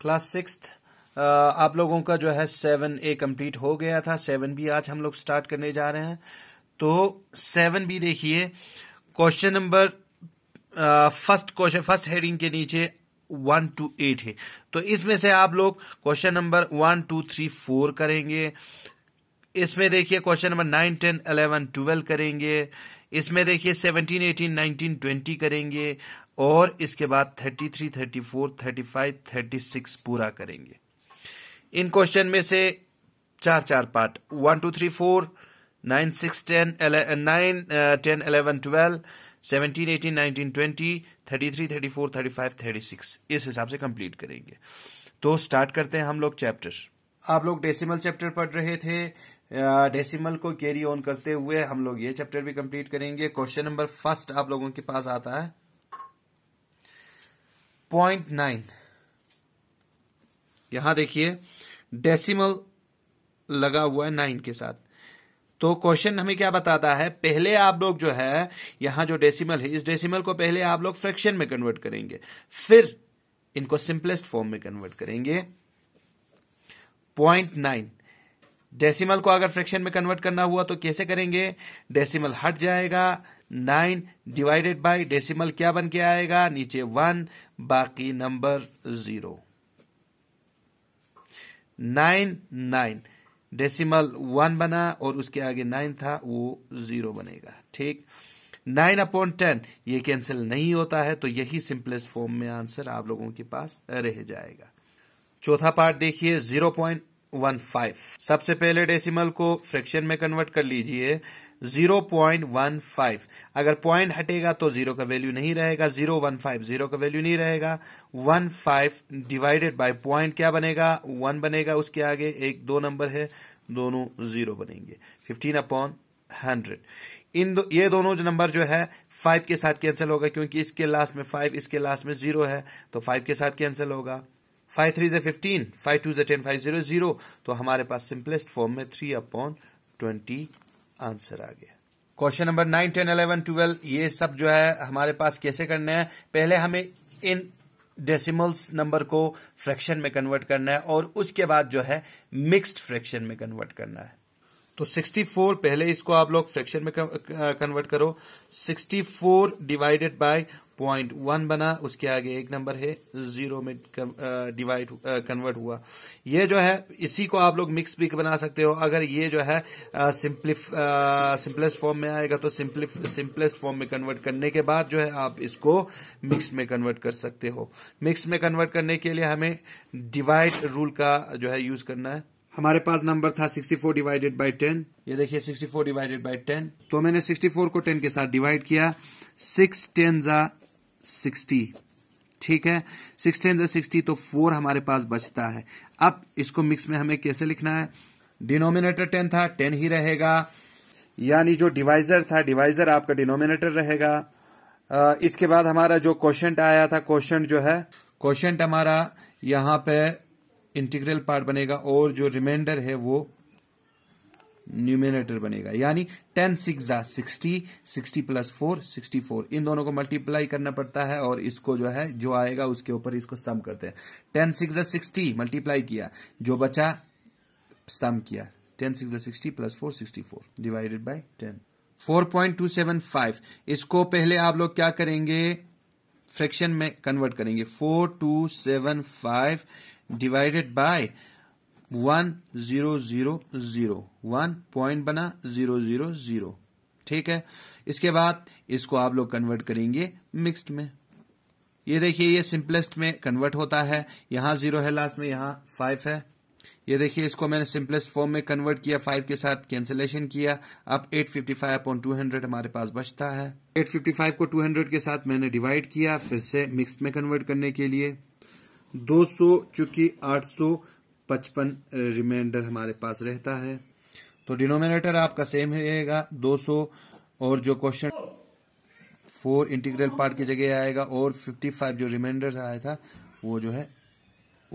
class six आप लोगों का जो है सेवन ए कंप्लीट हो गया था सेवन बी आज हम लोग स्टार्ट करने जा रहे हैं तो सेवन बी देखिए question number first question first heading के नीचे वन टू एट है तो इसमें से आप लोग question number one two three four करेंगे इसमें देखिए question number nine ten eleven twelve करेंगे इसमें देखिए सेवनटीन एटीन नाइनटीन ट्वेंटी करेंगे और इसके बाद 33, 34, 35, 36 पूरा करेंगे इन क्वेश्चन में से चार चार part one two three four nine six ten nine ten eleven twelve seventeen eighteen nineteen twenty thirty three thirty four thirty five thirty six इस हिसाब से कंप्लीट करेंगे तो स्टार्ट करते हैं हम लोग चैप्टर आप लोग डेसिमल चैप्टर पढ़ रहे थे डेसिमल को कैरी ऑन करते हुए हम लोग ये चैप्टर भी कंप्लीट करेंगे क्वेश्चन नंबर फर्स्ट आप लोगों के पास आता है पॉइंट नाइन यहां देखिए डेसिमल लगा हुआ है नाइन के साथ तो क्वेश्चन हमें क्या बताता है पहले आप लोग जो है यहां जो डेसिमल है इस डेसिमल को पहले आप लोग फ्रैक्शन में कन्वर्ट करेंगे फिर इनको सिंपलेस्ट फॉर्म में कन्वर्ट करेंगे पॉइंट नाइन डेसिमल को अगर फ्रैक्शन में कन्वर्ट करना हुआ तो कैसे करेंगे डेसिमल हट जाएगा नाइन डिवाइडेड बाय डेसिमल क्या बन के आएगा नीचे वन बाकी number zero nine nine decimal one बना और उसके आगे नाइन था वो जीरो बनेगा ठीक नाइन अपॉन टेन ये कैंसिल नहीं होता है तो यही सिंपलेस्ट फॉर्म में आंसर आप लोगों के पास रह जाएगा चौथा पार्ट देखिए जीरो पॉइंट वन फाइव सबसे पहले डेसिमल को फ्रैक्शन में कन्वर्ट कर लीजिए जीरो पॉइंट वन फाइव अगर पॉइंट हटेगा तो जीरो का वैल्यू नहीं रहेगा जीरो वन फाइव जीरो का वैल्यू नहीं रहेगा one five divided by point क्या बनेगा वन बनेगा उसके आगे एक दो नंबर है दोनों जीरो बनेंगे फिफ्टीन अपॉन हंड्रेड इन दो ये दोनों जो नंबर जो है फाइव के साथ कैंसिल होगा क्योंकि इसके लास्ट में फाइव इसके लास्ट में जीरो है तो फाइव के साथ कैंसिल होगा फाइव थ्री जे फिफ्टीन फाइव टू जे टेन फाइव जीरो जीरो तो हमारे पास सिंपलेस्ट फॉर्म में थ्री अपॉन ट्वेंटी आंसर आ गया question number nine ten eleven twelve ये सब जो है हमारे पास कैसे करना है पहले हमें इन डेसिमल्स नंबर को फ्रैक्शन में कन्वर्ट करना है और उसके बाद जो है मिक्स्ड फ्रैक्शन में कन्वर्ट करना है तो 64 पहले इसको आप लोग फ्रैक्शन में कन्वर्ट करो 64 डिवाइडेड बाय पॉइंट वन बना उसके आगे एक नंबर है जीरो में डिवाइड कन्वर्ट हुआ ये जो है इसी को आप लोग मिक्स भी बना सकते हो अगर ये जो है सिंप्लिफ सिंपलेस्ट फॉर्म में आएगा तो सिंप्लिफ सिंपलेस्ट फॉर्म में कन्वर्ट करने के बाद जो है आप इसको मिक्स में कन्वर्ट कर सकते हो मिक्स में कन्वर्ट करने के लिए हमें डिवाइड रूल का जो है यूज करना है हमारे पास नंबर था 64 डिवाइडेड बाय 10 ये देखिए 64 डिवाइडेड बाय 10 तो मैंने 64 को 10 के साथ डिवाइड किया सिक्स टेन जा सिक्सटी ठीक है सिक्सटी अंदर सिक्सटी तो फोर हमारे पास बचता है अब इसको मिक्स में हमें कैसे लिखना है डिनोमिनेटर टेन था टेन ही रहेगा यानी जो डिवाइजर था डिवाइजर आपका डिनोमिनेटर रहेगा इसके बाद हमारा जो क्वेश्चन आया था क्वेश्चन जो है क्वेश्चन हमारा यहाँ पे इंटीग्रल पार्ट बनेगा और जो रिमाइंडर है वो न्यूमिनेटर बनेगा यानी टेन सिक्स जा sixty sixty plus four sixty four इन दोनों को मल्टीप्लाई करना पड़ता है और इसको जो है जो आएगा उसके ऊपर इसको सम करते हैं टेन सिक्स जा सिक्सटी मल्टीप्लाई किया जो बचा सम किया टेन सिक्स जा sixty plus four sixty four divided by ten four point two seven five इसको पहले आप लोग क्या करेंगे फ्रैक्शन में कन्वर्ट करेंगे four two seven five divided by one zero zero zero one point बना जीरो जीरो जीरो ठीक है इसके बाद इसको आप लोग कन्वर्ट करेंगे मिक्स्ड में ये देखिए ये सिंपलेस्ट में कन्वर्ट होता है यहां जीरो है लास्ट में यहां फाइव है ये देखिए इसको मैंने सिंपलेस्ट फॉर्म में कन्वर्ट किया फाइव के साथ कैंसिलेशन किया अब 855 फिफ्टी फाइव अपॉन टू हमारे पास बचता है 855 को 200 के साथ मैंने डिवाइड किया फिर से मिक्स में कन्वर्ट करने के लिए 200 सौ चूंकि आठ पचपन रिमाइंडर हमारे पास रहता है तो डिनोमिनेटर आपका सेम रहेगा 200 और जो क्वेश्चन फोर इंटीग्रल पार्ट की जगह आएगा और 55 जो रिमाइंडर आया था वो जो है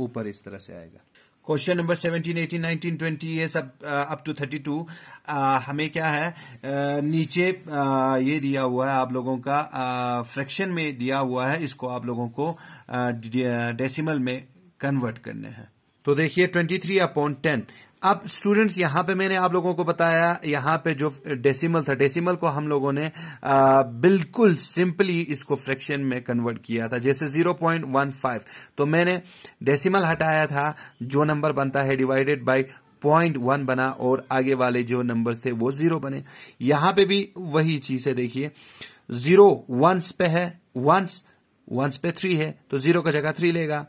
ऊपर इस तरह से आएगा क्वेश्चन नंबर 17, 18, 19, 20 ये सब अप टू 32 हमें क्या है आ, नीचे आ, ये दिया हुआ है आप लोगों का फ्रैक्शन में दिया हुआ है इसको आप लोगों को डेसिमल में कन्वर्ट करने हैं तो देखिए ट्वेंटी थ्री अपॉन टेन अब स्टूडेंट्स यहां पे मैंने आप लोगों को बताया यहां पे जो डेसिमल था डेसिमल को हम लोगों ने आ, बिल्कुल सिंपली इसको फ्रैक्शन में कन्वर्ट किया था जैसे 0.15 तो मैंने डेसिमल हटाया था जो नंबर बनता है डिवाइडेड बाय पॉइंट वन बना और आगे वाले जो नंबर्स थे वो जीरो बने यहां पे भी वही चीज है देखिए जीरो वंस पे है वंस वंस पे थ्री है तो जीरो का जगह थ्री लेगा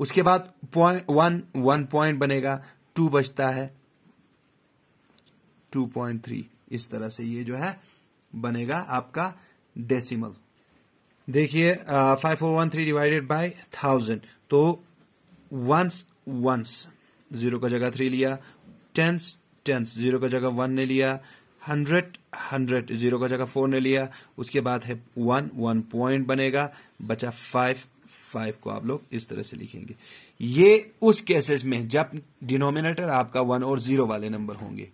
उसके बाद पॉइंट वन वन पॉइंट बनेगा टू बचता है टू पॉइंट थ्री इस तरह से ये जो है बनेगा आपका डेसिमल देखिए five four one three divided by thousand तो वंस वंस जीरो का जगह थ्री लिया टेंस टेंस जीरो का जगह वन ने लिया हंड्रेड हंड्रेड जीरो का जगह फोर ने लिया उसके बाद है वन वन पॉइंट बनेगा बचा फाइव फाइव को आप लोग इस तरह से लिखेंगे ये उस केसेस में जब डिनोमिनेटर आपका वन और जीरो वाले नंबर होंगे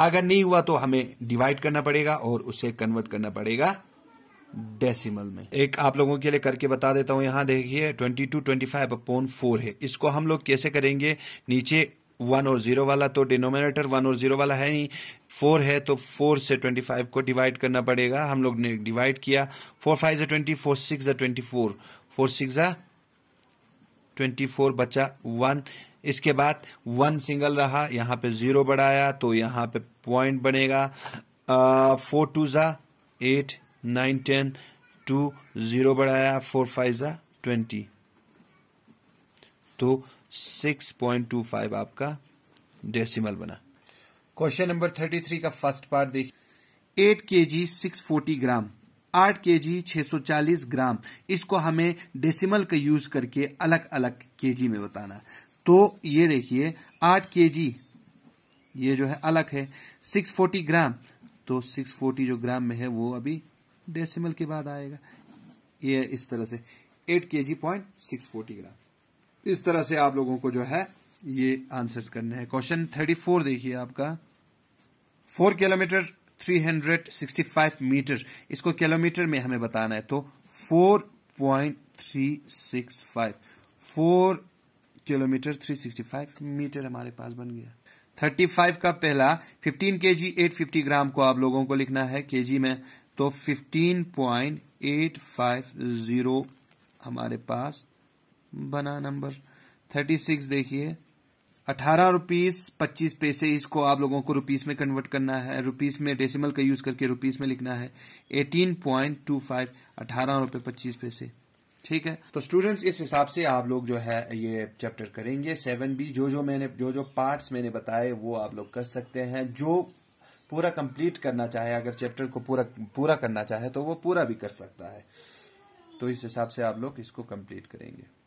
अगर नहीं हुआ तो हमें डिवाइड करना पड़ेगा और उसे कन्वर्ट करना पड़ेगा डेसिमल में एक आप लोगों के लिए करके बता देता हूं यहां देखिए twenty two twenty five upon four है इसको हम लोग कैसे करेंगे नीचे वन और जीरो वाला तो डिनोमिनेटर वन और जीरो वाला है नहीं फोर है तो फोर से ट्वेंटी फाइव को डिवाइड करना पड़ेगा हम लोग ने डिवाइड किया फोर फाइव जो twenty four six twenty four four six twenty four बचा वन इसके बाद वन सिंगल रहा यहाँ पे जीरो बढ़ाया तो यहाँ पे पॉइंट बनेगा फोर टू ज़ा eight nine ten two zero बढ़ाया फोर फाइव ज़ा ट्वेंटी तो 6.25 आपका डेसिमल बना क्वेश्चन नंबर 33 का फर्स्ट पार्ट देखिए 8 के जी सिक्स ग्राम 8 के जी 640 ग्राम इसको हमें डेसिमल का यूज करके अलग अलग के जी में बताना तो ये देखिए 8 के जी ये जो है अलग है 640 ग्राम तो 640 जो ग्राम में है वो अभी डेसिमल के बाद आएगा ये इस तरह से 8 के जी पॉइंट सिक्स ग्राम इस तरह से आप लोगों को जो है ये आंसर्स करने हैं क्वेश्चन थर्टी फोर देखिए आपका four kilometre three hundred sixty five metre इसको किलोमीटर में हमें बताना है तो four point three six five four kilometre three sixty five metre हमारे पास बन गया थर्टी फाइव का पहला फिफ्टीन के जी एट फिफ्टी ग्राम को आप लोगों को लिखना है के जी में तो fifteen point eight five zero हमारे पास बना नंबर थर्टी सिक्स देखिए अठारह रुपीस पच्चीस पैसे इसको आप लोगों को रुपीस में कन्वर्ट करना है रुपीस में डेसिमल का यूज करके रुपीस में लिखना है एटीन पॉइंट टू फाइव अठारह रुपये पच्चीस पैसे ठीक है तो स्टूडेंट्स इस हिसाब से आप लोग जो है ये चैप्टर करेंगे सेवन बी जो जो मैंने जो जो पार्ट मैंने बताए वो आप लोग कर सकते हैं जो पूरा कंप्लीट करना चाहे अगर चैप्टर को पूरा पूरा करना चाहे तो वो पूरा भी कर सकता है तो इस हिसाब से आप लोग इसको कंप्लीट करेंगे